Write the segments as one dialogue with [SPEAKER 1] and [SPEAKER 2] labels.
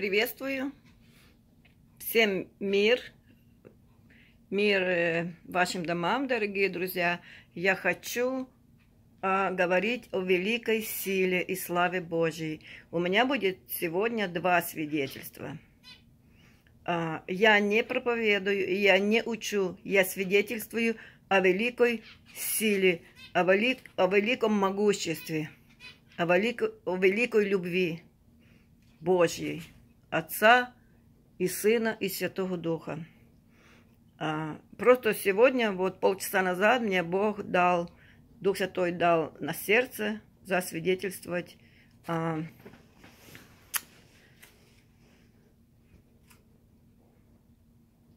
[SPEAKER 1] приветствую. Всем мир. Мир э, вашим домам, дорогие друзья. Я хочу а, говорить о великой силе и славе Божьей. У меня будет сегодня два свидетельства. А, я не проповедую, я не учу, я свидетельствую о великой силе, о, велик, о великом могуществе, о, велик, о великой любви Божьей. Отца и Сына и Святого Духа. А, просто сегодня, вот полчаса назад, мне Бог дал, Дух Святой дал на сердце засвидетельствовать а,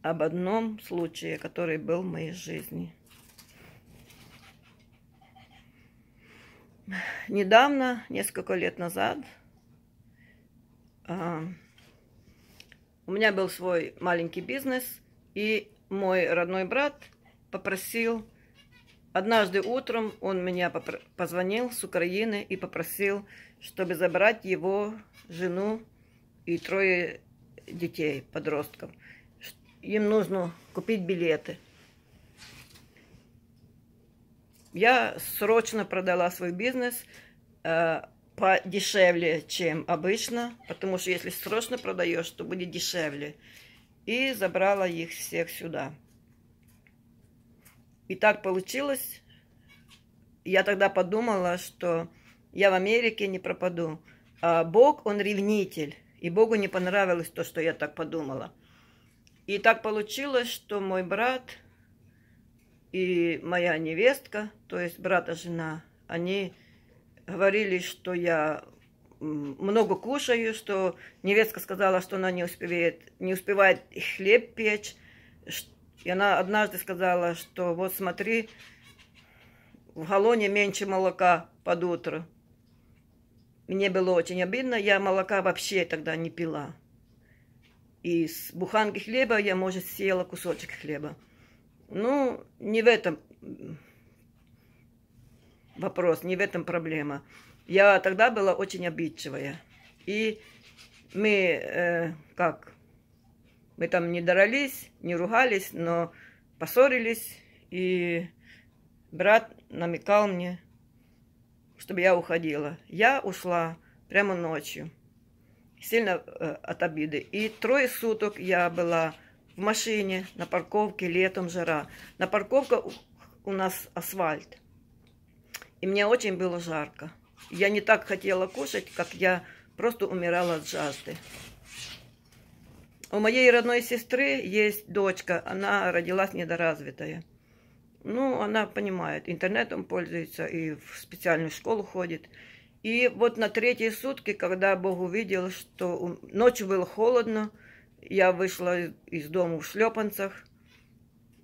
[SPEAKER 1] об одном случае, который был в моей жизни. Недавно, несколько лет назад, а, у меня был свой маленький бизнес, и мой родной брат попросил... Однажды утром он меня попро... позвонил с Украины и попросил, чтобы забрать его жену и трое детей, подростков. Им нужно купить билеты. Я срочно продала свой бизнес, э, подешевле, чем обычно, потому что если срочно продаешь, то будет дешевле. И забрала их всех сюда. И так получилось. Я тогда подумала, что я в Америке не пропаду. А Бог, он ревнитель. И Богу не понравилось то, что я так подумала. И так получилось, что мой брат и моя невестка, то есть брата жена, они говорили, что я много кушаю, что невестка сказала, что она не успевает, не успевает хлеб печь. И она однажды сказала, что вот смотри, в галоне меньше молока под утро. Мне было очень обидно, я молока вообще тогда не пила. Из буханки хлеба я, может, съела кусочек хлеба. Ну, не в этом вопрос, не в этом проблема. Я тогда была очень обидчивая. И мы, э, как, мы там не дрались, не ругались, но поссорились. И брат намекал мне, чтобы я уходила. Я ушла прямо ночью, сильно э, от обиды. И трое суток я была в машине, на парковке, летом жара. На парковке у нас асфальт. И мне очень было жарко. Я не так хотела кушать, как я просто умирала от жажды. У моей родной сестры есть дочка, она родилась недоразвитая. Ну, она понимает, интернетом пользуется и в специальную школу ходит. И вот на третьи сутки, когда Бог увидел, что ночью было холодно, я вышла из дома в шлепанцах,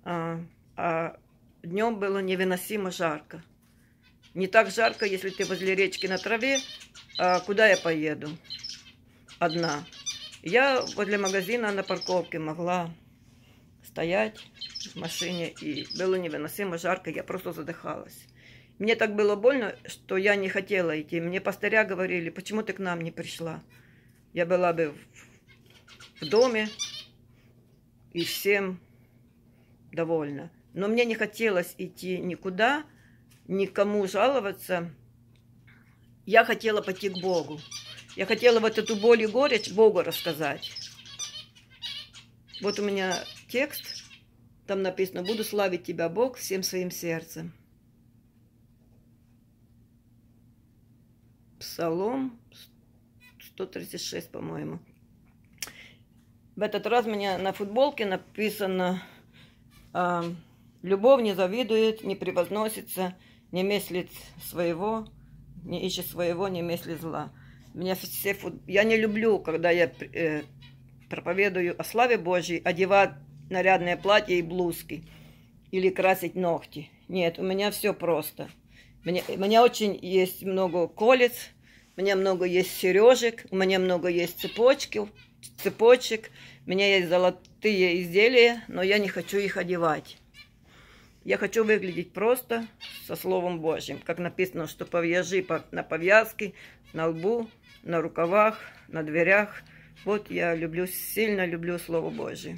[SPEAKER 1] а, а днем было невыносимо жарко. Не так жарко, если ты возле речки на траве. А куда я поеду? Одна. Я возле магазина на парковке могла стоять в машине, и было невыносимо жарко, я просто задыхалась. Мне так было больно, что я не хотела идти. Мне пастыря говорили, почему ты к нам не пришла? Я была бы в, в доме и всем довольна. Но мне не хотелось идти никуда, никому жаловаться. Я хотела пойти к Богу. Я хотела вот эту боль и горечь Богу рассказать. Вот у меня текст, там написано «Буду славить Тебя, Бог, всем своим сердцем». Псалом 136, по-моему. В этот раз у меня на футболке написано «Эм, «Любовь не завидует, не превозносится, не мыслит своего, не ищет своего, не мыслит зла. Меня все фут... Я не люблю, когда я э, проповедую о славе Божьей, одевать нарядное платье и блузки или красить ногти. Нет, у меня все просто. Мне, у меня очень есть много колец, у меня много есть сережек, у меня много есть цепочки, цепочек, у меня есть золотые изделия, но я не хочу их одевать. Я хочу выглядеть просто со Словом Божьим. Как написано, что повяжи на повязке, на лбу, на рукавах, на дверях. Вот я люблю, сильно люблю Слово Божье.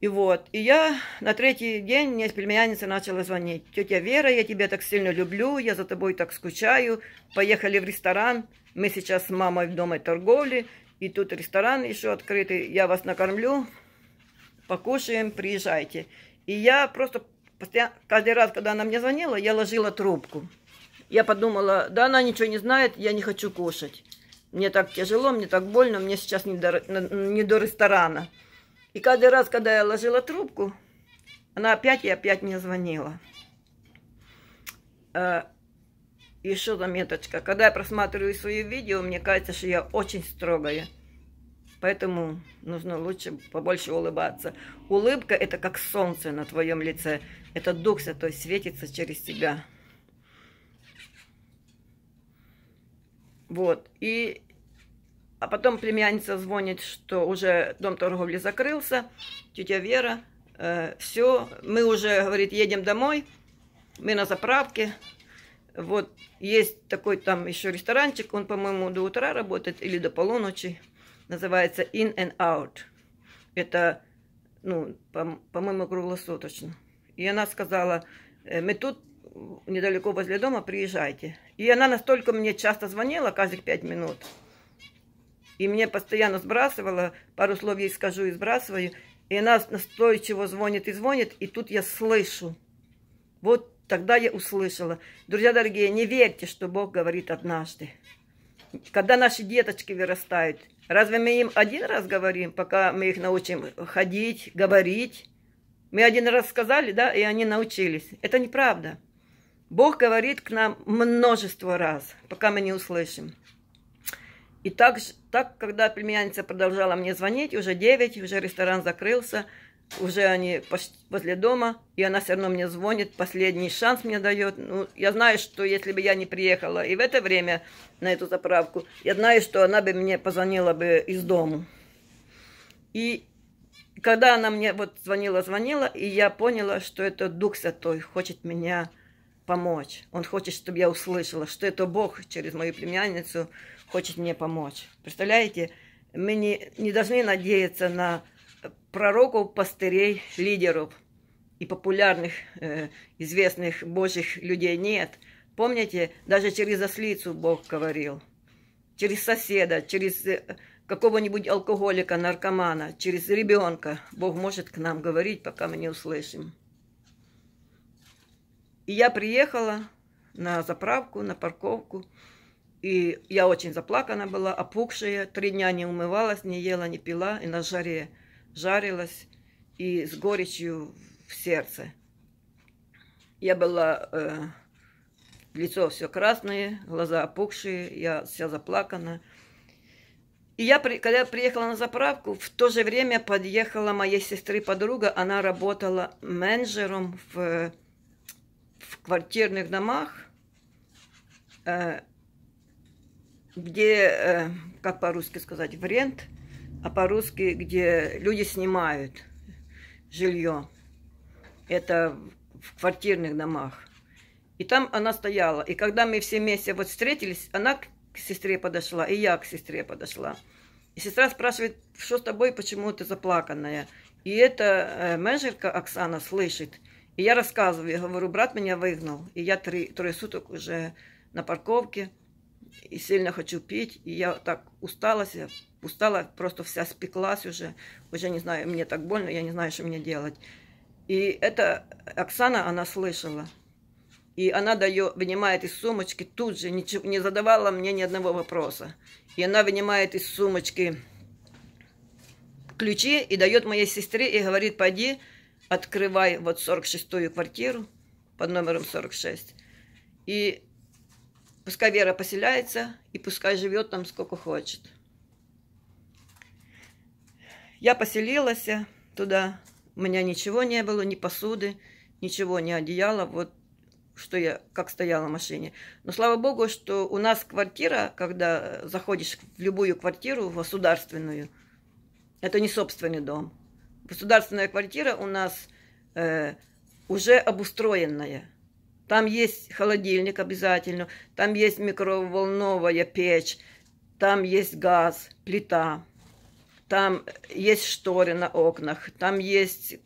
[SPEAKER 1] И вот, и я на третий день, мне племянница начала звонить. Тетя Вера, я тебя так сильно люблю, я за тобой так скучаю. Поехали в ресторан, мы сейчас с мамой в доме торговли, и тут ресторан еще открытый, я вас накормлю, покушаем, приезжайте. И я просто постоянно, каждый раз, когда она мне звонила, я ложила трубку. Я подумала, да она ничего не знает, я не хочу кушать. Мне так тяжело, мне так больно, мне сейчас не до, не до ресторана. И каждый раз, когда я ложила трубку, она опять и опять мне звонила. Э, Еще заметочка. Когда я просматриваю свои видео, мне кажется, что я очень строгая. Поэтому нужно лучше побольше улыбаться. Улыбка – это как солнце на твоем лице. Это Дух Святой светится через тебя. Вот. И... А потом племянница звонит, что уже дом торговли закрылся. Тетя Вера. Э, все, мы уже, говорит, едем домой. Мы на заправке. Вот есть такой там еще ресторанчик. Он, по-моему, до утра работает или до полуночи называется In and Out. Это, ну, по-моему, по круглосуточно. И она сказала, э, мы тут недалеко возле дома, приезжайте. И она настолько мне часто звонила, каждых пять минут. И мне постоянно сбрасывала, пару слов ей скажу и сбрасываю. И она настойчиво звонит и звонит, и тут я слышу. Вот тогда я услышала. Друзья дорогие, не верьте, что Бог говорит однажды. Когда наши деточки вырастают, Разве мы им один раз говорим, пока мы их научим ходить, говорить? Мы один раз сказали, да, и они научились. Это неправда. Бог говорит к нам множество раз, пока мы не услышим. И так, так когда племянница продолжала мне звонить, уже 9, уже ресторан закрылся, уже они возле дома, и она все равно мне звонит, последний шанс мне дает. Ну, я знаю, что если бы я не приехала и в это время на эту заправку, я знаю, что она бы мне позвонила бы из дома. И когда она мне вот звонила, звонила, и я поняла, что это Дух Святой хочет меня помочь. Он хочет, чтобы я услышала, что это Бог через мою племянницу хочет мне помочь. Представляете, мы не, не должны надеяться на пророков, пастырей, лидеров и популярных, э, известных божьих людей нет. Помните, даже через ослицу Бог говорил. Через соседа, через э, какого-нибудь алкоголика, наркомана, через ребенка. Бог может к нам говорить, пока мы не услышим. И я приехала на заправку, на парковку. И я очень заплакана была, опухшая, три дня не умывалась, не ела, не пила, и на жаре жарилась и с горечью в сердце. Я была... Э, лицо все красное, глаза опухшие, я вся заплакана. И я, когда я приехала на заправку, в то же время подъехала моей сестры подруга, она работала менеджером в, в квартирных домах, э, где, э, как по-русски сказать, в рент – а по-русски, где люди снимают жилье. Это в квартирных домах. И там она стояла. И когда мы все вместе вот встретились, она к сестре подошла, и я к сестре подошла. И сестра спрашивает, что с тобой, почему ты заплаканная? И эта э, менеджерка Оксана слышит. И я рассказываю, я говорю, брат меня выгнал. И я три, трое суток уже на парковке и сильно хочу пить, и я так усталась, я устала, просто вся спеклась уже, уже не знаю, мне так больно, я не знаю, что мне делать. И это Оксана, она слышала. И она дает, вынимает из сумочки тут же, ничего, не задавала мне ни одного вопроса. И она вынимает из сумочки ключи и дает моей сестре и говорит, пойди, открывай вот 46-ю квартиру под номером 46. И Пускай Вера поселяется и пускай живет там сколько хочет. Я поселилась туда. У меня ничего не было, ни посуды, ничего, ни одеяла. Вот что я, как стояла в машине. Но слава богу, что у нас квартира, когда заходишь в любую квартиру, в государственную, это не собственный дом. Государственная квартира у нас э, уже обустроенная. Там есть холодильник обязательно, там есть микроволновая печь, там есть газ, плита, там есть шторы на окнах, там есть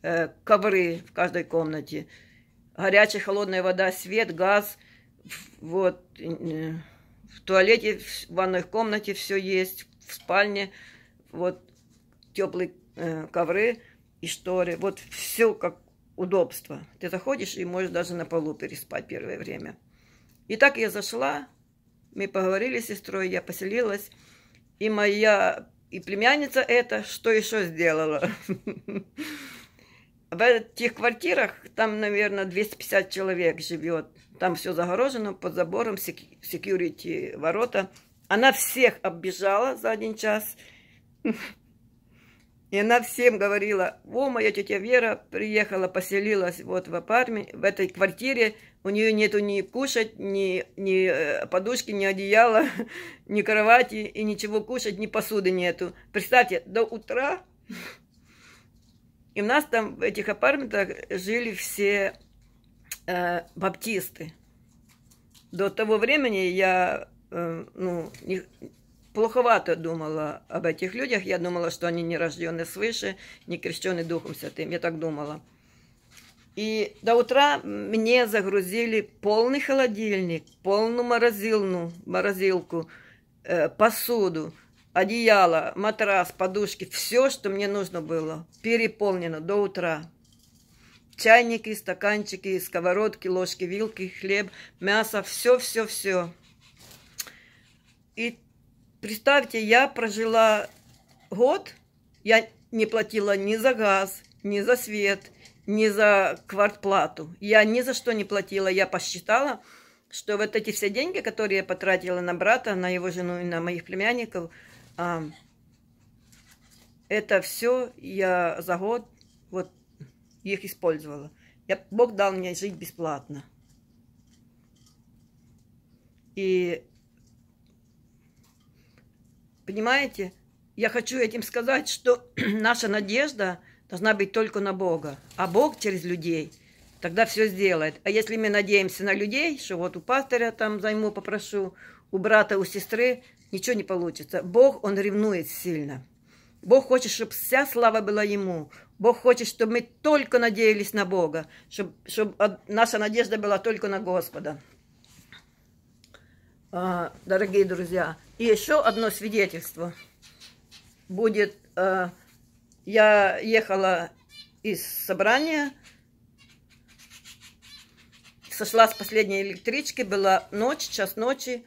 [SPEAKER 1] э, ковры в каждой комнате, горячая, холодная вода, свет, газ, вот, э, в туалете, в ванной комнате все есть, в спальне, вот, теплые э, ковры и шторы, вот все как удобство. Ты заходишь и можешь даже на полу переспать первое время. И так я зашла, мы поговорили с сестрой, я поселилась, и моя и племянница это что еще сделала? В этих квартирах, там, наверное, 250 человек живет. Там все загорожено, под забором, секьюрити, ворота. Она всех оббежала за один час. И она всем говорила, о, моя тетя Вера приехала, поселилась вот в апарме, в этой квартире, у нее нету ни кушать, ни, ни э, подушки, ни одеяла, ни кровати, и ничего кушать, ни посуды нету. Представьте, до утра, и у нас там в этих апартментах жили все э, баптисты. До того времени я, э, ну, не, плоховато думала об этих людях. Я думала, что они не рождены свыше, не крещены Духом Святым. Я так думала. И до утра мне загрузили полный холодильник, полную морозилну, морозилку, э, посуду, одеяло, матрас, подушки. Все, что мне нужно было, переполнено до утра. Чайники, стаканчики, сковородки, ложки, вилки, хлеб, мясо, все-все-все. И Представьте, я прожила год, я не платила ни за газ, ни за свет, ни за квартплату. Я ни за что не платила. Я посчитала, что вот эти все деньги, которые я потратила на брата, на его жену и на моих племянников, а, это все я за год вот их использовала. Я, Бог дал мне жить бесплатно. И Понимаете? Я хочу этим сказать, что наша надежда должна быть только на Бога, а Бог через людей тогда все сделает. А если мы надеемся на людей, что вот у пастыря там займу попрошу, у брата, у сестры, ничего не получится. Бог, он ревнует сильно. Бог хочет, чтобы вся слава была Ему. Бог хочет, чтобы мы только надеялись на Бога, чтобы, чтобы наша надежда была только на Господа. А, дорогие друзья. И еще одно свидетельство. Будет, а, я ехала из собрания, сошла с последней электрички, была ночь, час ночи,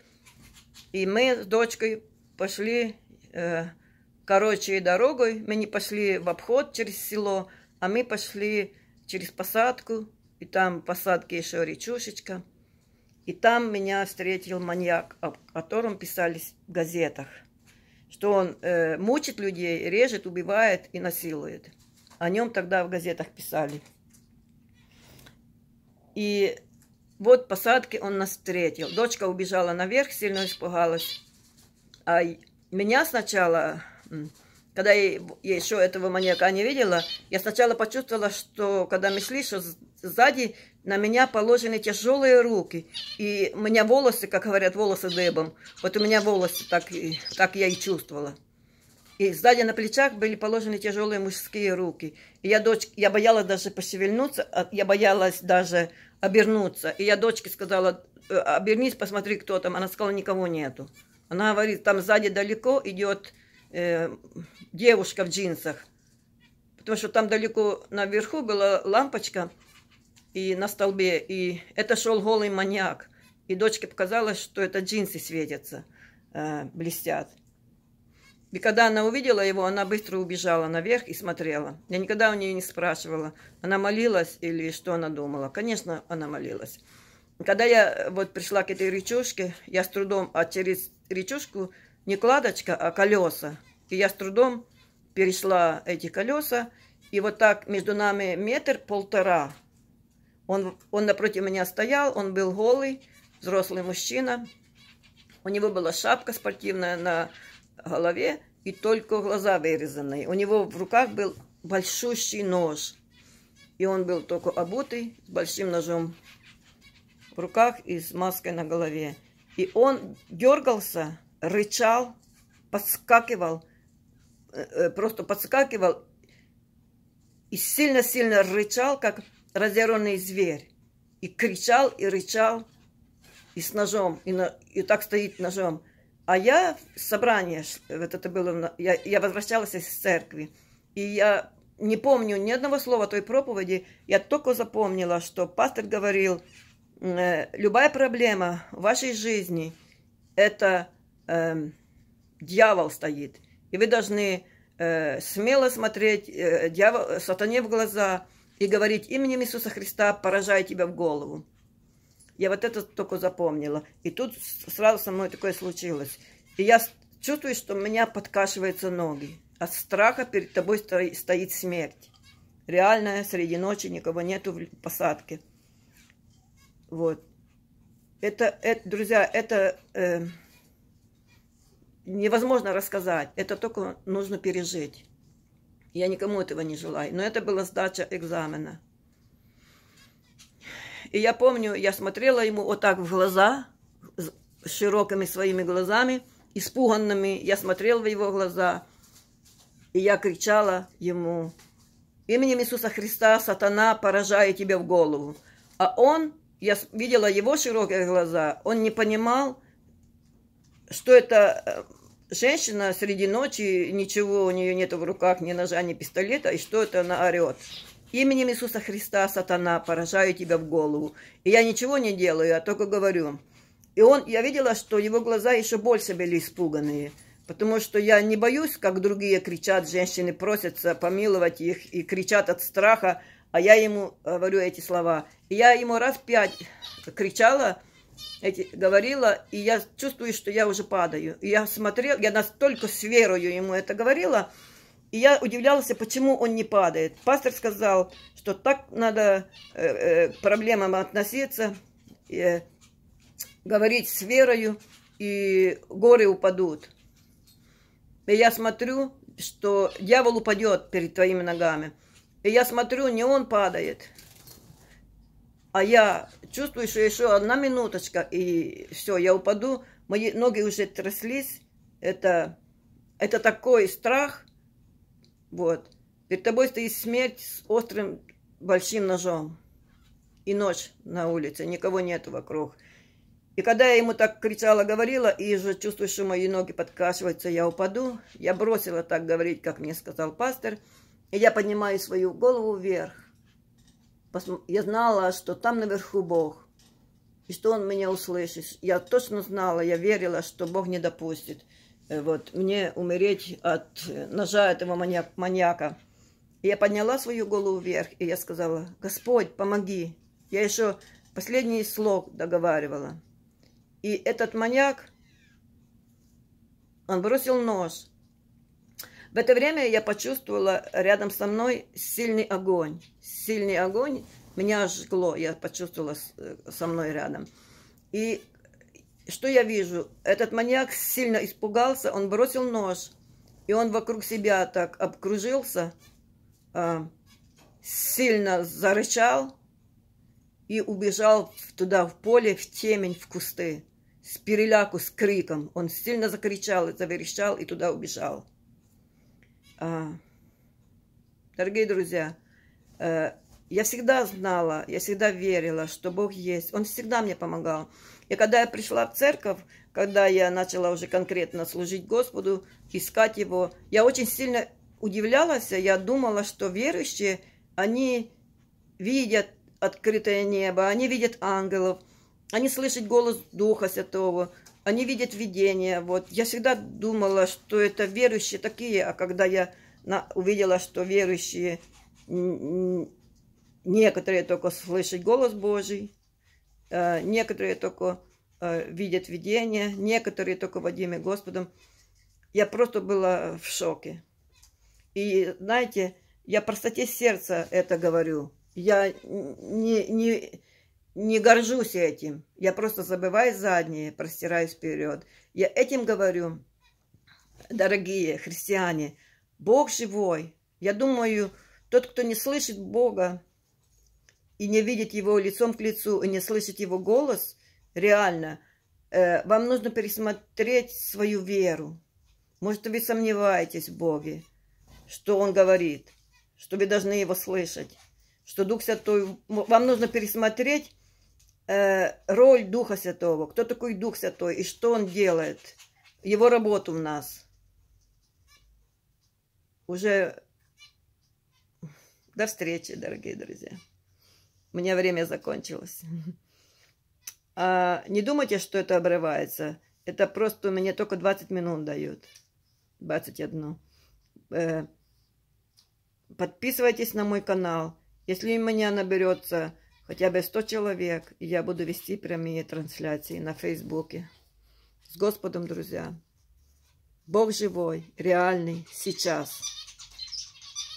[SPEAKER 1] и мы с дочкой пошли э, короче дорогой. Мы не пошли в обход через село, а мы пошли через посадку, и там посадки еще речушечка – и там меня встретил маньяк, о котором писались в газетах, что он э, мучит людей, режет, убивает и насилует. О нем тогда в газетах писали. И вот посадки он нас встретил. Дочка убежала наверх, сильно испугалась. А меня сначала, когда я еще этого маньяка не видела, я сначала почувствовала, что когда мы шли, что сзади на меня положены тяжелые руки, и у меня волосы, как говорят, волосы дыбом. Вот у меня волосы, так, и, так я и чувствовала. И сзади на плечах были положены тяжелые мужские руки. И я, дочь, я боялась даже пошевельнуться, а, я боялась даже обернуться. И я дочке сказала, «Э, обернись, посмотри, кто там. Она сказала, никого нету. Она говорит, там сзади далеко идет э, девушка в джинсах. Потому что там далеко наверху была лампочка, и на столбе, и это шел голый маньяк. И дочке показалось, что это джинсы светятся, э, блестят. И когда она увидела его, она быстро убежала наверх и смотрела. Я никогда у нее не спрашивала, она молилась или что она думала. Конечно, она молилась. когда я э, вот пришла к этой речушке, я с трудом, а через речушку не кладочка, а колеса. И я с трудом перешла эти колеса, и вот так между нами метр полтора. Он, он напротив меня стоял, он был голый, взрослый мужчина. У него была шапка спортивная на голове и только глаза вырезанные. У него в руках был большущий нож. И он был только обутый, с большим ножом в руках и с маской на голове. И он дергался, рычал, подскакивал, э, э, просто подскакивал и сильно-сильно рычал, как разъяренный зверь. И кричал, и рычал, и с ножом, и, на, и так стоит ножом. А я в собрании вот это было, я, я возвращалась из церкви, и я не помню ни одного слова той проповеди, я только запомнила, что пастор говорил, э, любая проблема в вашей жизни, это э, дьявол стоит, и вы должны э, смело смотреть э, дьявол, э, сатане в глаза и говорить именем Иисуса Христа поражаю тебя в голову. Я вот это только запомнила. И тут сразу со мной такое случилось. И я чувствую, что у меня подкашиваются ноги. От страха перед тобой стоит смерть. Реальная, среди ночи никого нету в посадке. Вот. Это, это друзья, это э, невозможно рассказать. Это только нужно пережить. Я никому этого не желаю. Но это была сдача экзамена. И я помню, я смотрела ему вот так в глаза, с широкими своими глазами, испуганными. Я смотрела в его глаза, и я кричала ему, «Именем Иисуса Христа сатана поражает тебя в голову». А он, я видела его широкие глаза, он не понимал, что это э, женщина среди ночи, ничего у нее нет в руках, ни ножа, ни пистолета, и что это она орет? Именем Иисуса Христа, сатана, поражаю тебя в голову. И я ничего не делаю, а только говорю. И он, я видела, что его глаза еще больше были испуганные, потому что я не боюсь, как другие кричат, женщины просятся помиловать их и кричат от страха, а я ему говорю эти слова. И я ему раз пять кричала, эти, говорила, и я чувствую, что я уже падаю. И я смотрел, я настолько с верою ему это говорила, и я удивлялся, почему он не падает. Пастор сказал, что так надо э, к э, проблемам относиться, э, говорить с верою, и горы упадут. И я смотрю, что дьявол упадет перед твоими ногами. И я смотрю, не он падает – а я чувствую, что еще одна минуточка, и все, я упаду. Мои ноги уже тряслись. Это, это такой страх. Вот. Перед тобой стоит смерть с острым большим ножом. И ночь на улице, никого нет вокруг. И когда я ему так кричала, говорила, и уже чувствую, что мои ноги подкашиваются, я упаду, я бросила так говорить, как мне сказал пастор, и я поднимаю свою голову вверх я знала, что там наверху Бог, и что Он меня услышит. Я точно знала, я верила, что Бог не допустит э, вот, мне умереть от э, ножа этого маньяка. И я подняла свою голову вверх, и я сказала, Господь, помоги. Я еще последний слог договаривала. И этот маньяк, он бросил нож. В это время я почувствовала рядом со мной сильный огонь. Сильный огонь меня жгло, я почувствовала э, со мной рядом. И что я вижу? Этот маньяк сильно испугался, он бросил нож, и он вокруг себя так обкружился, а, сильно зарычал и убежал туда, в поле, в темень, в кусты. С переляку, с криком. Он сильно закричал и заверещал, и туда убежал. А, дорогие друзья, э, я всегда знала, я всегда верила, что Бог есть. Он всегда мне помогал. И когда я пришла в церковь, когда я начала уже конкретно служить Господу, искать Его, я очень сильно удивлялась, а я думала, что верующие, они видят открытое небо, они видят ангелов, они слышат голос Духа Святого – они видят видение. Вот. Я всегда думала, что это верующие такие, а когда я на, увидела, что верующие некоторые только слышат голос Божий, э, некоторые только э, видят видение, некоторые только водимы Господом. Я просто была в шоке. И знаете, я простоте сердца это говорю. Я не, не, не горжусь этим. Я просто забываю задние, простираюсь вперед. Я этим говорю, дорогие христиане, Бог живой. Я думаю, тот, кто не слышит Бога и не видит Его лицом к лицу, и не слышит Его голос, реально, э, вам нужно пересмотреть свою веру. Может, вы сомневаетесь в Боге, что Он говорит, что вы должны Его слышать, что Дух Святой... Вам нужно пересмотреть Э, роль Духа Святого, кто такой Дух Святой и что он делает, его работу в нас. Уже до встречи, дорогие друзья. У меня время закончилось. А, не думайте, что это обрывается. Это просто мне только 20 минут дают. 21. Э, подписывайтесь на мой канал. Если у меня наберется хотя бы 100 человек, и я буду вести прямые трансляции на Фейсбуке. С Господом, друзья! Бог живой, реальный, сейчас.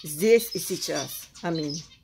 [SPEAKER 1] Здесь и сейчас. Аминь.